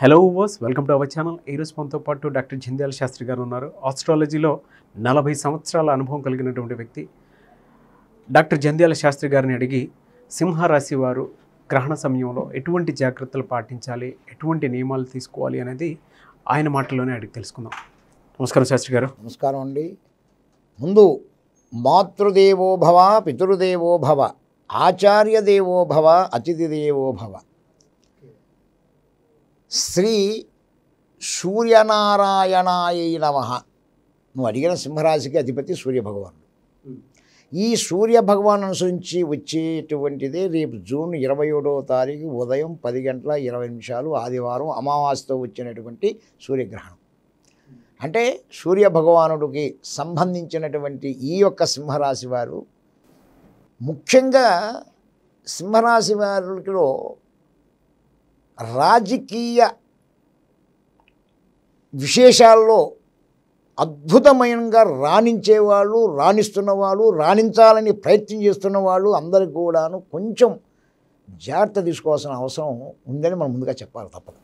hello ఓవర్స్ welcome to our channel ఈరోజు మనతో పాటు డాక్టర్ జింద్యాల శాస్త్రి గారు ఉన్నారు ఆస్ట్రాలజీలో నలభై సంవత్సరాల అనుభవం కలిగినటువంటి వ్యక్తి డాక్టర్ జంధ్యాల శాస్త్రి గారిని అడిగి సింహరాశి వారు గ్రహణ సమయంలో ఎటువంటి జాగ్రత్తలు పాటించాలి ఎటువంటి నియమాలు తీసుకోవాలి అనేది ఆయన మాటల్లోనే అడిగి తెలుసుకుందాం నమస్కారం శాస్త్రి గారు నమస్కారం అండి ముందు మాతృదేవోభవ పితృదేవోభవ ఆచార్య దేవోభవ అతిథి దేవోభవ శ్రీ సూర్యనారాయణాయ నమ నువ్వు అడిగిన సింహరాశికి అధిపతి సూర్యభగవానుడు ఈ సూర్యభగవాన్ అనుసరించి వచ్చేటువంటిదే రేపు జూన్ ఇరవై ఏడవ తారీఖు ఉదయం పది గంటల ఇరవై నిమిషాలు ఆదివారం అమావాస్యతో వచ్చినటువంటి సూర్యగ్రహణం అంటే సూర్యభగవానుడికి సంబంధించినటువంటి ఈ యొక్క సింహరాశి వారు ముఖ్యంగా సింహరాశి వారిలో రాజకీయ విశేషాల్లో అద్భుతమయంగా రాణించేవాళ్ళు రాణిస్తున్న వాళ్ళు రాణించాలని ప్రయత్నం చేస్తున్న వాళ్ళు అందరికి కూడాను కొంచెం జాగ్రత్త తీసుకోవాల్సిన అవసరం ఉందని మనం ముందుగా చెప్పాలి తప్పదు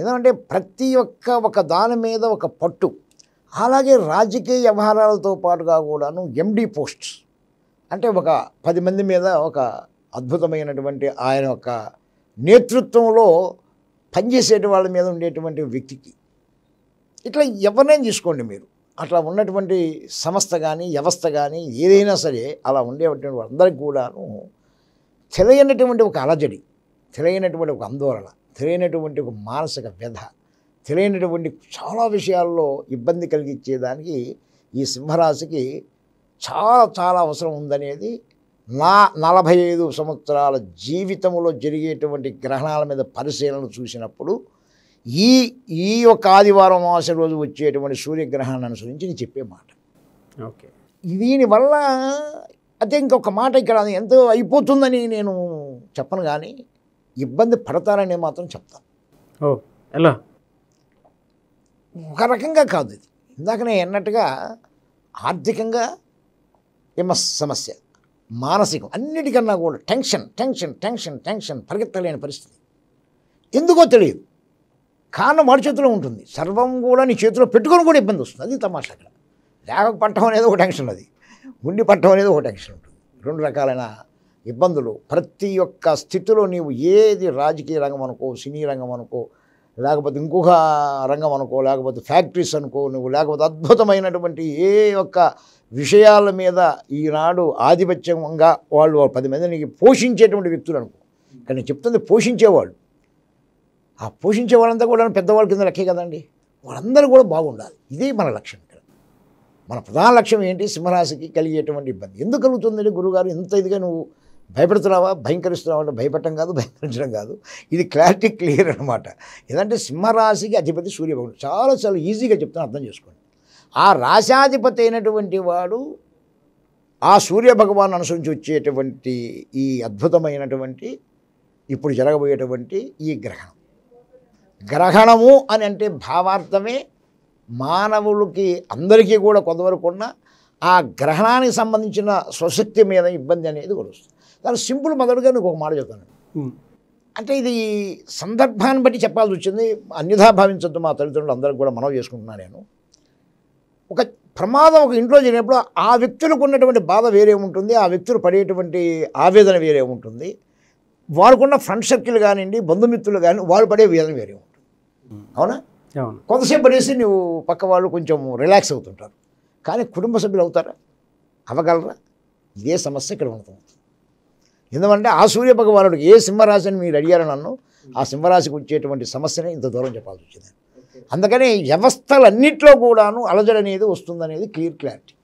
ఎందుకంటే ప్రతి ఒక్క ఒక దాని మీద ఒక పట్టు అలాగే రాజకీయ వ్యవహారాలతో పాటుగా కూడాను ఎండి పోస్ట్స్ అంటే ఒక పది మంది మీద ఒక అద్భుతమైనటువంటి ఆయన యొక్క నేతృత్వంలో పనిచేసేటి వాళ్ళ మీద ఉండేటువంటి వ్యక్తికి ఇట్లా ఎవరినైనా తీసుకోండి మీరు అట్లా ఉన్నటువంటి సంస్థ కానీ వ్యవస్థ కానీ ఏదైనా సరే అలా ఉండేటువంటి అందరికి కూడాను తెలియనటువంటి ఒక అలజడి తెలియనటువంటి ఒక ఆందోళన తెలియనటువంటి ఒక మానసిక వ్యధ తెలియనటువంటి చాలా విషయాల్లో ఇబ్బంది కలిగించేదానికి ఈ సింహరాశికి చాలా చాలా అవసరం ఉందనేది నా నలభై ఐదు సంవత్సరాల జీవితంలో జరిగేటువంటి గ్రహణాల మీద పరిశీలన చూసినప్పుడు ఈ ఈ యొక్క ఆదివారం మాస రోజు వచ్చేటువంటి సూర్యగ్రహణాన్ని అనుసరించి నేను చెప్పే మాట ఓకే దీనివల్ల అయితే ఇంకొక మాట ఇక్కడ ఎంతో అయిపోతుందని నేను చెప్పను కానీ ఇబ్బంది పడతారని మాత్రం చెప్తాను ఓ ఎలా ఒక రకంగా కాదు ఇది ఇందాక నేను అన్నట్టుగా ఆర్థికంగా ఏమ సమస్య మానసికం అన్నిటికన్నా కూడా టెన్షన్ టెన్షన్ టెన్షన్ టెన్షన్ పరిగెత్తలేని పరిస్థితి ఎందుకో తెలియదు కారణం వాడి చేతిలో ఉంటుంది సర్వం కూడా నీ చేతిలో పెట్టుకొని కూడా ఇబ్బంది వస్తుంది అది తమాషా అక్కడ లేక పట్టడం అనేది ఒక టెన్షన్ అది ఉండి పట్టడం అనేది ఒక టెన్షన్ ఉంటుంది రెండు రకాలైన ఇబ్బందులు ప్రతి ఒక్క స్థితిలో నీవు ఏది రాజకీయ రంగం అనుకో సినీ రంగం అనుకో లేకపోతే ఇంకొక రంగం అనుకో లేకపోతే ఫ్యాక్టరీస్ అనుకో నువ్వు లేకపోతే అద్భుతమైనటువంటి ఏ ఒక్క విషయాల మీద ఈనాడు ఆధిపత్యంగా వాళ్ళు పది మంది నీకు పోషించేటువంటి వ్యక్తులు అనుకో కానీ చెప్తుంది పోషించేవాళ్ళు ఆ పోషించే వాళ్ళంతా కూడా పెద్దవాళ్ళ కింద లక్ష్యం కదండి వాళ్ళందరూ కూడా బాగుండాలి ఇదే మన లక్ష్యం మన ప్రధాన లక్ష్యం ఏంటి సింహరాశికి కలిగేటువంటి ఇబ్బంది ఎందుకు కలుగుతుందండి గురుగారు ఇంత ఇదిగా నువ్వు భయపడుతున్నావా భయంకరిస్తున్నావా అంటే భయపెట్టడం కాదు భయంకరించడం కాదు ఇది క్లారిటీ క్లియర్ అనమాట ఏదంటే సింహరాశికి అధిపతి సూర్యభగవాడు చాలా చాలా ఈజీగా చెప్తాను అర్థం చేసుకోండి ఆ రాశాధిపతి అయినటువంటి వాడు ఆ సూర్యభగవాన్ అనుసరించి వచ్చేటువంటి ఈ అద్భుతమైనటువంటి ఇప్పుడు జరగబోయేటువంటి ఈ గ్రహణం గ్రహణము అని అంటే భావార్థమే మానవులకి అందరికీ కూడా కొంతవరకున్న ఆ గ్రహణానికి సంబంధించిన స్వశక్తి మీద ఇబ్బంది అనేది కూడా కానీ సింపుల్ మొదలుగా నీకు ఒక మాట చెప్తాను అంటే ఇది సందర్భాన్ని బట్టి చెప్పాల్సి వచ్చింది అన్యథా భావించద్దు మా తల్లిదండ్రులు అందరికి కూడా మనవి చేసుకుంటున్నాను నేను ఒక ప్రమాదం ఒక ఇంట్లో జరిగినప్పుడు ఆ వ్యక్తులకు ఉన్నటువంటి బాధ వేరే ఉంటుంది ఆ వ్యక్తులు పడేటువంటి ఆవేదన వేరే ఉంటుంది వాళ్ళకున్న ఫ్రెండ్ సర్కిల్ కానివ్వండి బంధుమిత్రులు కానీ వాళ్ళు పడే వేదన వేరే ఉంటుంది అవునా కొంతసేపు పడేసి నువ్వు పక్క వాళ్ళు కొంచెం రిలాక్స్ అవుతుంటారు కానీ కుటుంబ సభ్యులు అవుతారా అవ్వగలరా ఇదే సమస్య ఇక్కడ ఉండదు ఎందుకంటే ఆ సూర్య భగవానుడు ఏ సింహరాశిని మీరు అడిగారు నన్ను ఆ సింహరాశికి వచ్చేటువంటి సమస్యనే ఇంత దూరం చెప్పాల్సి వచ్చింది అందుకని వ్యవస్థలన్నింటిలో కూడాను అలజడి అనేది వస్తుందనేది క్లియర్ క్లారిటీ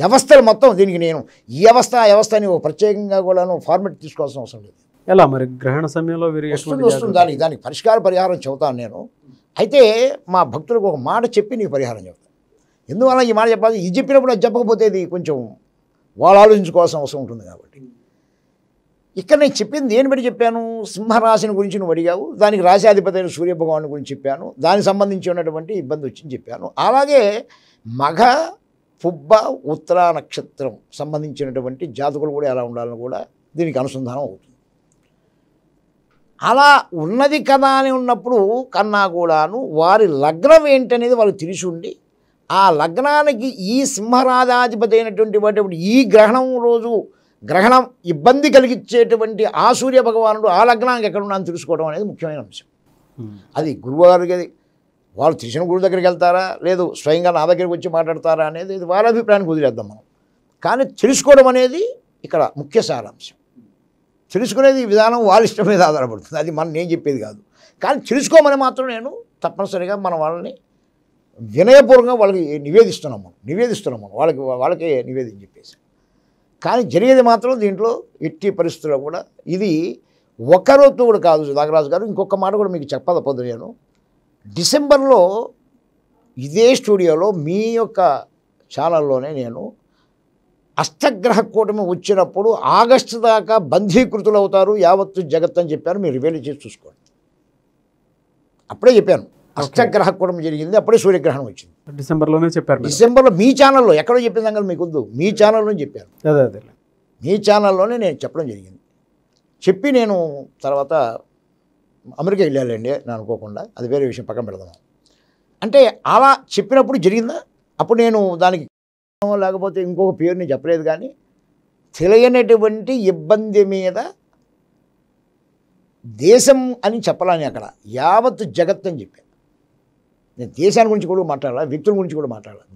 వ్యవస్థలు మొత్తం దీనికి నేను ఈ వ్యవస్థ వ్యవస్థ అని ఒక ప్రత్యేకంగా కూడాను ఫార్మెట్ తీసుకోవాల్సిన అవసరం లేదు ఎలా మరి గ్రహణ సమయంలో వస్తుంది వస్తుంది దానికి దానికి పరిష్కార పరిహారం చెబుతాను నేను అయితే మా భక్తులకు ఒక మాట చెప్పి నీకు పరిహారం చెబుతాను ఎందువల్ల ఈ మాట చెప్పాలి ఇది చెప్పినప్పుడు అది చెప్పకపోతే ఇది కొంచెం వాళ్ళు ఆలోచించుకోవాల్సిన అవసరం ఉంటుంది కాబట్టి ఇక్కడ నేను చెప్పింది దేని బట్టి చెప్పాను సింహరాశిని గురించి నువ్వు అడిగావు దానికి రాశాధిపతి అయిన సూర్యభగవాను గురించి చెప్పాను దానికి సంబంధించి ఉన్నటువంటి ఇబ్బంది వచ్చింది చెప్పాను అలాగే మగ పుబ్బ ఉత్తరా నక్షత్రం సంబంధించినటువంటి జాతకులు కూడా ఎలా ఉండాలని కూడా దీనికి అనుసంధానం అవుతుంది అలా ఉన్నది కదా అని ఉన్నప్పుడు కన్నా కూడాను వారి లగ్నం ఏంటనేది వాళ్ళు తెలిసి ఉండి ఆ లగ్నానికి ఈ సింహరాజాధిపతి అయినటువంటి వాటి ఈ గ్రహణం రోజు గ్రహణం ఇబ్బంది కలిగించేటువంటి ఆ సూర్య భగవానుడు ఆ లగ్నానికి ఎక్కడున్నా తెలుసుకోవడం అనేది ముఖ్యమైన అంశం అది గురువుగారికి వాళ్ళు తెలిసిన గురువు దగ్గరికి వెళ్తారా లేదు స్వయంగా నా దగ్గరికి వచ్చి మాట్లాడతారా అనేది ఇది వాళ్ళ అభిప్రాయానికి వదిలేద్దాం మనం కానీ తెలుసుకోవడం అనేది ఇక్కడ ముఖ్య సారాంశం తెలుసుకునేది విధానం వాళ్ళ ఇష్టం మీద ఆధారపడుతుంది అది మనం నేను చెప్పేది కాదు కానీ తెలుసుకోమని మాత్రం నేను తప్పనిసరిగా మన వాళ్ళని వినయపూర్వకంగా వాళ్ళకి నివేదిస్తున్నాం మనం నివేదిస్తున్నాం మనం వాళ్ళకి వాళ్ళకే నివేదించి చెప్పేసి కానీ జరిగేది మాత్రం దీంట్లో ఎట్టి పరిస్థితుల్లో కూడా ఇది ఒకరోతో కూడా కాదు నాగరాజు గారు ఇంకొక మాట కూడా మీకు చెప్పదపదు నేను డిసెంబర్లో ఇదే స్టూడియోలో మీ యొక్క ఛానల్లోనే నేను అష్టగ్రహ కూటమి వచ్చినప్పుడు ఆగస్టు దాకా బంధీకృతులు అవుతారు యావత్తు జగత్ అని చెప్పాను మీరు రివేలు చేసి చూసుకోండి అప్పుడే చెప్పాను అష్టగ్రహ కూడా జరిగింది అప్పుడే సూర్యగ్రహణం వచ్చింది డిసెంబర్లోనే చెప్పారు డిసెంబర్లో మీ ఛానల్లో ఎక్కడో చెప్పిన దాని మీకు వద్దు మీ ఛానల్లోనే చెప్పారు మీ ఛానల్లోనే నేను చెప్పడం జరిగింది చెప్పి నేను తర్వాత అమెరికా వెళ్ళాలండి నేను అనుకోకుండా అది వేరే విషయం పక్కన పెడదాం అంటే అలా చెప్పినప్పుడు జరిగిందా అప్పుడు నేను దానికి లేకపోతే ఇంకొక పేరుని చెప్పలేదు కానీ తెలియనటువంటి ఇబ్బంది మీద దేశం అని చెప్పాలని అక్కడ యావత్ జగత్ అని చెప్పాను నేను దేశాన్ని గురించి కూడా మాట్లాడాలి వ్యక్తుల గురించి కూడా మాట్లాడాలి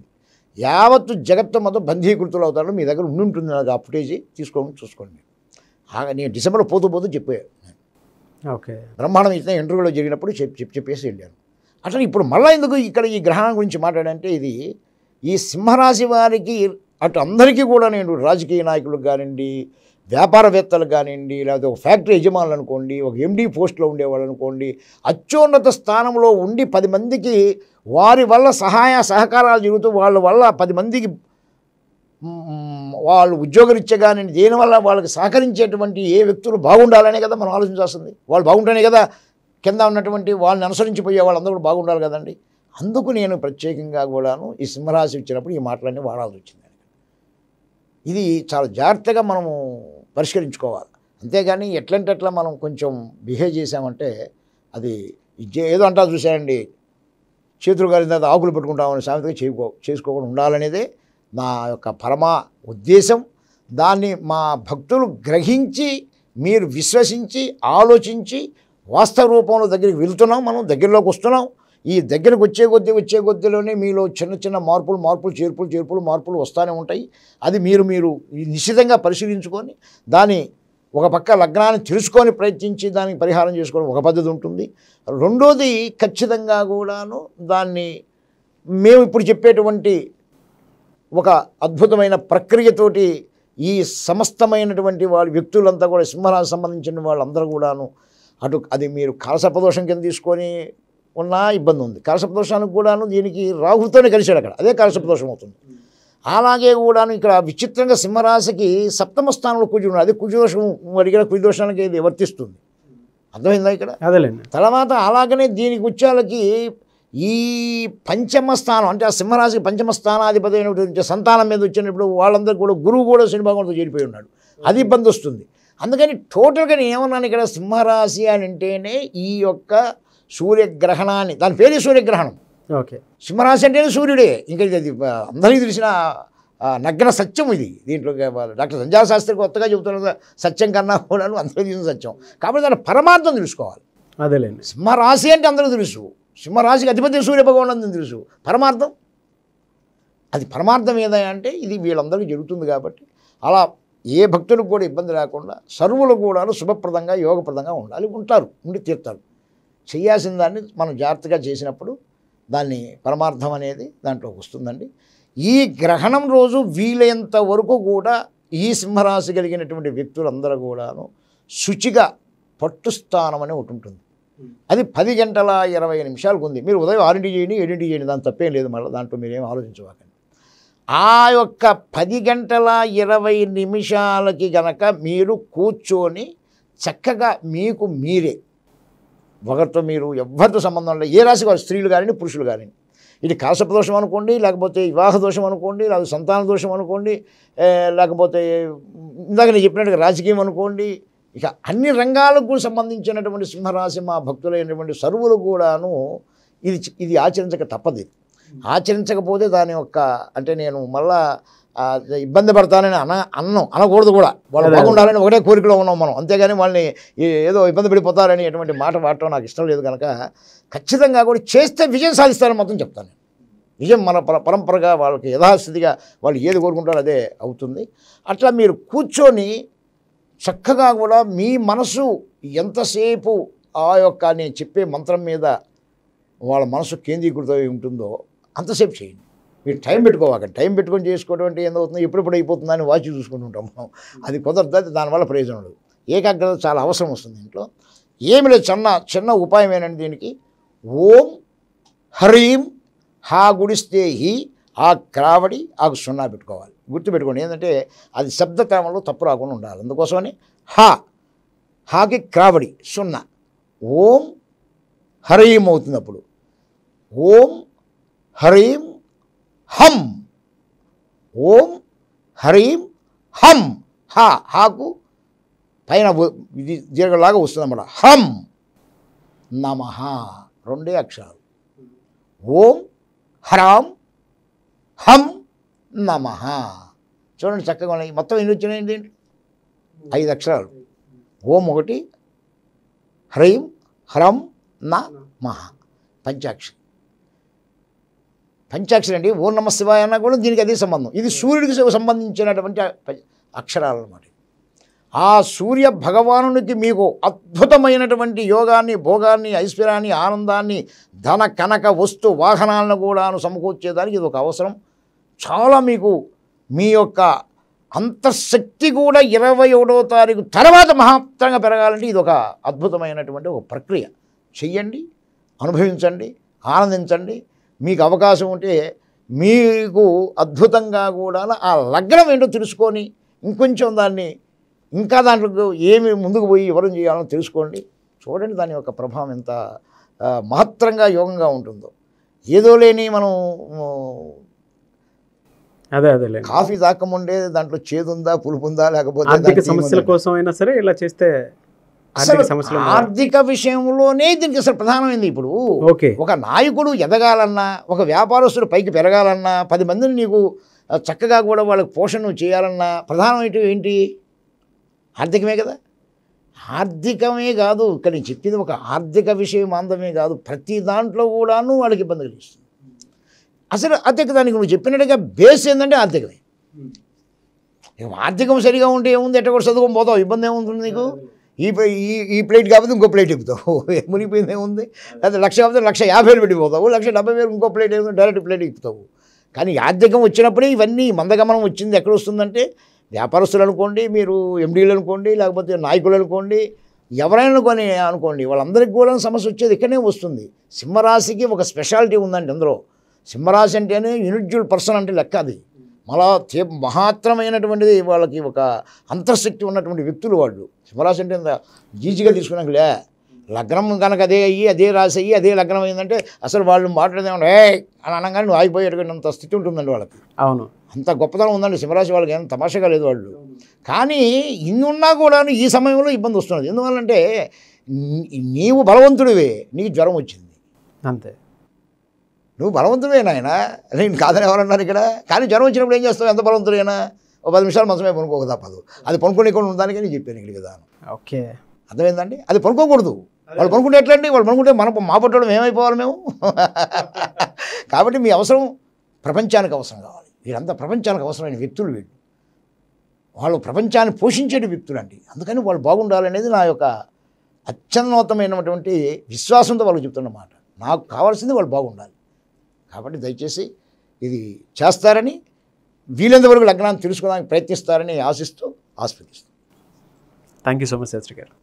యావత్తు జగత్తు మొత్తం బంధీకృతులు అవుతారు మీ దగ్గర ఉండి ఉంటుంది నాకు ఆ ఫుటేజ్ తీసుకోమని చూసుకోండి నేను డిసెంబర్లో పోతూ పోతూ చెప్పాను ఓకే బ్రహ్మాండం ఇచ్చిన ఇంటర్వ్యూలో జరిగినప్పుడు చెప్పి చెప్పి చెప్పేసి వెళ్ళాను అట్లా ఇప్పుడు మళ్ళీ ఎందుకు ఇక్కడ ఈ గ్రహణం గురించి మాట్లాడంటే ఇది ఈ సింహరాశి వారికి అటు అందరికీ కూడా నేను రాజకీయ నాయకులకు కానివ్వండి వ్యాపారవేత్తలు కానివ్వండి లేదా ఒక ఫ్యాక్టరీ యజమానులు అనుకోండి ఒక ఎండీ పోస్ట్లో ఉండేవాళ్ళు అనుకోండి అత్యున్నత స్థానంలో ఉండి పది మందికి వారి వల్ల సహాయ సహకారాలు జరుగుతూ వాళ్ళ వల్ల పది మందికి వాళ్ళు ఉద్యోగరీత్యా కానివ్వండి దేనివల్ల వాళ్ళకి సహకరించేటువంటి ఏ వ్యక్తులు బాగుండాలనే కదా మనం ఆలోచించాల్సింది వాళ్ళు బాగుంటేనే కదా కింద ఉన్నటువంటి వాళ్ళని అనుసరించిపోయే వాళ్ళందరూ కూడా బాగుండాలి కదండి అందుకు నేను ప్రత్యేకంగా కూడాను ఈ సింహరాశి ఇచ్చినప్పుడు ఈ మాటలన్నీ వాడాల్సి వచ్చింది ఇది చాలా జాగ్రత్తగా మనము పరిష్కరించుకోవాలి అంతేగాని ఎట్లంటట్లా మనం కొంచెం బిహేవ్ చేసామంటే అది ఏదో అంటారు చూసాయండి చేతులు గారి తర్వాత ఆకులు పెట్టుకుంటామని సామెతగా చేసుకో చేసుకోకుండా ఉండాలనేదే నా యొక్క పరమ ఉద్దేశం దాన్ని మా భక్తులు గ్రహించి మీరు విశ్వసించి ఆలోచించి వాస్తవ రూపంలో దగ్గరికి వెళ్తున్నాం మనం దగ్గరలోకి వస్తున్నాం ఈ దగ్గరకు వచ్చే కొద్దీ వచ్చే కొద్దిలోనే మీలో చిన్న చిన్న మార్పులు మార్పులు చేర్పులు చేర్పులు మార్పులు వస్తూనే ఉంటాయి అది మీరు మీరు నిశ్చితంగా పరిశీలించుకొని దాని ఒక పక్క లగ్నాన్ని తెలుసుకొని ప్రయత్నించి దానికి పరిహారం చేసుకోవడం ఒక పద్ధతి ఉంటుంది రెండోది ఖచ్చితంగా కూడాను దాన్ని మేము ఇప్పుడు చెప్పేటువంటి ఒక అద్భుతమైన ప్రక్రియతోటి ఈ సమస్తమైనటువంటి వాళ్ళు వ్యక్తులంతా కూడా సింహరాజు సంబంధించిన వాళ్ళందరూ కూడాను అటు అది మీరు కాలసపదోషం కింద తీసుకొని ఉన్న ఇబ్బంది ఉంది కాలసప్తోషానికి కూడాను దీనికి రాహుతోనే కలిశాడు అక్కడ అదే కాలసప్తోషం అవుతుంది అలాగే కూడాను ఇక్కడ విచిత్రంగా సింహరాశికి సప్తమ స్థానంలో కూర్చుని అదే కుజదోషం అడిగిన కుజదోషానికి ఇది వర్తిస్తుంది అర్థమైందా ఇక్కడ అదేలేండి తర్వాత అలాగనే దీనికి వచ్చేళ్ళకి ఈ పంచమ స్థానం అంటే ఆ సింహరాశికి పంచమ స్థానాధిపతి అయినటువంటి సంతానం మీద వచ్చినప్పుడు వాళ్ళందరూ కూడా గురువు కూడా శని భగవంతుడు చేరిపోయి ఉన్నాడు అది ఇబ్బంది వస్తుంది అందుకని టోటల్గా నేను ఏమన్నాను ఇక్కడ సింహరాశి అని అంటేనే ఈ యొక్క సూర్యగ్రహణాన్ని దాని పేరే సూర్యగ్రహణం ఓకే సింహరాశి అంటేనే సూర్యుడే ఇంకా ఇది అందరికీ తెలిసిన నగ్న సత్యం ఇది దీంట్లో డాక్టర్ సంజాయ శాస్త్రి కొత్తగా చెబుతున్న సత్యం కన్నా కూడా అందరూ తెలిసిన సత్యం కాబట్టి దాని పరమార్థం తెలుసుకోవాలి అదేలేండి సింహరాశి అంటే అందరూ తెలుసు సింహరాశికి అధిపతి సూర్య భగవాన్ తెలుసు పరమార్థం అది పరమార్థం అంటే ఇది వీళ్ళందరికీ జరుగుతుంది కాబట్టి అలా ఏ భక్తులకు కూడా ఇబ్బంది లేకుండా సర్వులు కూడా శుభప్రదంగా యోగప్రదంగా ఉండాలి ఉంటారు ఉండి తీరుతారు చేయాల్సిన దాన్ని మనం జాగ్రత్తగా చేసినప్పుడు దాన్ని పరమార్థం అనేది దాంట్లోకి వస్తుందండి ఈ గ్రహణం రోజు వీలైనంత వరకు కూడా ఈ సింహరాశి కలిగినటువంటి వ్యక్తులందరూ కూడాను శుచిగా పట్టు స్థానం అని ఒకటి ఉంటుంది అది పది గంటల ఇరవై నిమిషాలకు ఉంది మీరు ఉదయం ఆరింటి చేయండి ఏడింటి చేయండి దాని తప్పేం లేదు మళ్ళీ దాంట్లో మీరేం ఆలోచించవాకండి ఆ యొక్క పది గంటల ఇరవై నిమిషాలకి గనక మీరు కూర్చొని చక్కగా మీకు మీరే ఒకరితో మీరు ఎవరితో సంబంధం లేదు ఏ రాశి వారు స్త్రీలు కానీ పురుషులు కానీ ఇది దోషం అనుకోండి లేకపోతే వివాహ దోషం అనుకోండి లేకపోతే సంతాన దోషం అనుకోండి లేకపోతే ఇందాక నేను చెప్పినట్టుగా రాజకీయం అనుకోండి ఇక అన్ని రంగాలకు సంబంధించినటువంటి సింహరాశి మా భక్తులైనటువంటి సరువులు కూడాను ఇది ఇది ఆచరించక తప్పది ఆచరించకపోతే దాని యొక్క అంటే నేను మళ్ళా ఇబ్బంది పడతానని అన అన్నం అనకూడదు కూడా వాళ్ళు బాగుండాలని ఒకటే కోరికలో ఉన్నాం మనం అంతేగాని వాళ్ళని ఏదో ఇబ్బంది పడిపోతారని ఎటువంటి మాట వాడటం నాకు ఇష్టం లేదు కనుక ఖచ్చితంగా కూడా చేస్తే విజయం సాధిస్తారని మొత్తం చెప్తాను విజయం మన పరంపరగా వాళ్ళకి యథాస్థితిగా వాళ్ళు ఏది కోరుకుంటారో అదే అవుతుంది అట్లా మీరు కూర్చొని చక్కగా కూడా మీ మనసు ఎంతసేపు ఆ యొక్క నేను చెప్పే మంత్రం మీద వాళ్ళ మనసు కేంద్రీకృతమై ఉంటుందో అంతసేపు చేయండి మీరు టైం పెట్టుకోవాలి టైం పెట్టుకొని చేసుకోవడం అంటే ఏందవుతుంది ఎప్పుడెప్పుడు అయిపోతుందని వాచి చూసుకుంటూ ఉంటాం మనం అది కుదరదు దానివల్ల ప్రయోజనం ఉండదు ఏకాగ్రత చాలా అవసరం వస్తుంది దీంట్లో ఏమి లేదు చిన్న చిన్న ఉపాయం ఏంటంటే దీనికి ఓం హరీం హా గుడిస్తే హి ఆ క్రావడి ఆకు సున్నా పెట్టుకోవాలి గుర్తు పెట్టుకోండి ఏంటంటే అది శబ్ద క్రమంలో తప్పు రాకుండా ఉండాలి అందుకోసమని హా హాకి క్రావడి సున్నా ఓం హరీం అవుతున్నప్పుడు ఓం హరీం హం ఓం హరీం హం హ హాకు పైన ఇది దీర్ఘలాగా వస్తుందన్నమాట హం నమ రెండే అక్షరాలు ఓం హరాం హం నమ చూడండి చక్కగా ఉన్నాయి మొత్తం ఎన్ని వచ్చినాయండి ఐదు అక్షరాలు ఓం ఒకటి హ్రీం హ్రం న మహ పంచాక్షరి పంచాక్షరి అండి ఓ నమ శివాయ అన్న కూడా దీనికి అదే సంబంధం ఇది సూర్యుడికి సంబంధించినటువంటి అక్షరాలు అన్నమాట ఆ సూర్య భగవానునికి మీకు అద్భుతమైనటువంటి యోగాన్ని భోగాన్ని ఐశ్వర్యాన్ని ఆనందాన్ని ధన కనక వస్తు వాహనాలను కూడాను సమకూర్చేదానికి ఇది ఒక అవసరం చాలా మీకు మీ యొక్క అంతఃశక్తి కూడా ఇరవై ఒకటో తారీఖు తర్వాత మహాప్తంగా పెరగాలంటే ఇది ఒక అద్భుతమైనటువంటి ఒక ప్రక్రియ చెయ్యండి అనుభవించండి ఆనందించండి మీకు అవకాశం ఉంటే మీకు అద్భుతంగా కూడా ఆ లగ్నం ఏంటో తెలుసుకొని ఇంకొంచెం దాన్ని ఇంకా దాంట్లో ఏమి ముందుకు పోయి ఎవరం చేయాలో తెలుసుకోండి చూడండి దాని యొక్క ప్రభావం ఎంత మహత్తరంగా యోగంగా ఉంటుందో ఏదో లేని మనం అదే అదే కాఫీ తాకముండే దాంట్లో చేదుందా పులుపుందా లేకపోతే సమస్యల కోసం అయినా సరే ఇలా చేస్తే అసలు ఆర్థిక విషయంలోనే దీనికి అసలు ప్రధానమైంది ఇప్పుడు ఒక నాయకుడు ఎదగాలన్నా ఒక వ్యాపారస్తుడు పైకి పెరగాలన్నా పది మందిని నీకు చక్కగా కూడా వాళ్ళకి పోషణ చేయాలన్నా ప్రధానమైనవి ఏంటి ఆర్థికమే కదా ఆర్థికమే కాదు ఇక్కడ నేను చెప్పింది ఒక ఆర్థిక విషయం అందమే కాదు ప్రతి దాంట్లో కూడాను వాళ్ళకి ఇబ్బంది కలిగిస్తుంది అసలు ఆర్థిక దానికి నువ్వు చెప్పినట్టుగా బేస్ ఏంటంటే ఆర్థికమే ఆర్థికం సరిగా ఉంటే ఏముంది ఎట్ట కూడా చదువుకొని ఇబ్బంది ఏముంటుంది నీకు ఈ ఈ ప్లేట్ కాకపోతే ఇంకో ప్లేట్ ఇప్పుతావు మునిగిపోయింది ఏముంది లేదా లక్ష కాకపోతే లక్ష యాభై వేలు పెట్టిపోతావు లక్ష డెబ్బై వేలు ఇంకో ప్లేట్ ఏముంది డైరెక్ట్ ప్లేట్ ఇప్పుతావు కానీ ఆర్థికం వచ్చినప్పుడే ఇవన్నీ మందగమనం వచ్చింది ఎక్కడ వస్తుందంటే వ్యాపారస్తులు అనుకోండి మీరు ఎండీలు అనుకోండి లేకపోతే నాయకులు అనుకోండి ఎవరైనా కొని అనుకోండి వాళ్ళందరికీ కూడా సమస్య వచ్చేది ఇక్కడనే వస్తుంది సింహరాశికి ఒక స్పెషాలిటీ ఉందండి అందులో సింహరాశి అంటేనే యూనిట్యూల్ పర్సన్ అంటే లెక్క అది మళ్ళా చే మహాత్రమైనటువంటిది వాళ్ళకి ఒక అంతర్శక్తి ఉన్నటువంటి వ్యక్తులు వాళ్ళు సింహరాశి అంటే ఈజీగా లే లగ్నం కనుక అదే అయ్యి అదే రాసి అయ్యి అదే లగ్నం అయ్యిందంటే అసలు వాళ్ళు మాట్లాడేదేమంటే ఏ అని అనగానే నువ్వు అంత స్థితి ఉంటుందండి వాళ్ళకి అవును అంత గొప్పతనం ఉందండి సింహరాశి వాళ్ళకి ఏం తమాషగా లేదు వాళ్ళు కానీ ఇన్ని ఉన్నా కూడా ఈ సమయంలో ఇబ్బంది వస్తున్నది ఎందువల్లంటే నీవు బలవంతుడివే నీకు జ్వరం వచ్చింది అంతే నువ్వు బలవంతుడే నాయన నేను కాదని ఎవరన్నారు ఇక్కడ కానీ జ్వరం వచ్చినప్పుడు ఏం చేస్తావు ఎంత బలవంతుడైనా ఓ పది నిమిషాలు మంచమే పనుకోక తప్పదు అది పనుకోనికుండా ఉండడానికి నేను చెప్పాను ఇక్కడ విధానం ఓకే అర్థమైందండి అది పనుకోకూడదు వాళ్ళు పనుకుంటే ఎట్లండి వాళ్ళు పనుకుంటే మనం మా పట్టడం ఏమైపోవాలి మేము కాబట్టి మీ అవసరం ప్రపంచానికి అవసరం కావాలి వీళ్ళంతా ప్రపంచానికి అవసరమైన వ్యక్తులు వీళ్ళు వాళ్ళు ప్రపంచాన్ని పోషించే వ్యక్తులు అండి అందుకని వాళ్ళు బాగుండాలనేది నా యొక్క అత్యున్నతమైనటువంటి విశ్వాసంతో వాళ్ళకి చెప్తున్నమాట నాకు కావాల్సింది వాళ్ళు బాగుండాలి కాబట్టి దయచేసి ఇది చేస్తారని వీలంత వరకు లగ్నాన్ని తెలుసుకోవడానికి ప్రయత్నిస్తారని ఆశిస్తూ ఆస్వాదిస్తాను thank you so much Shastri గారు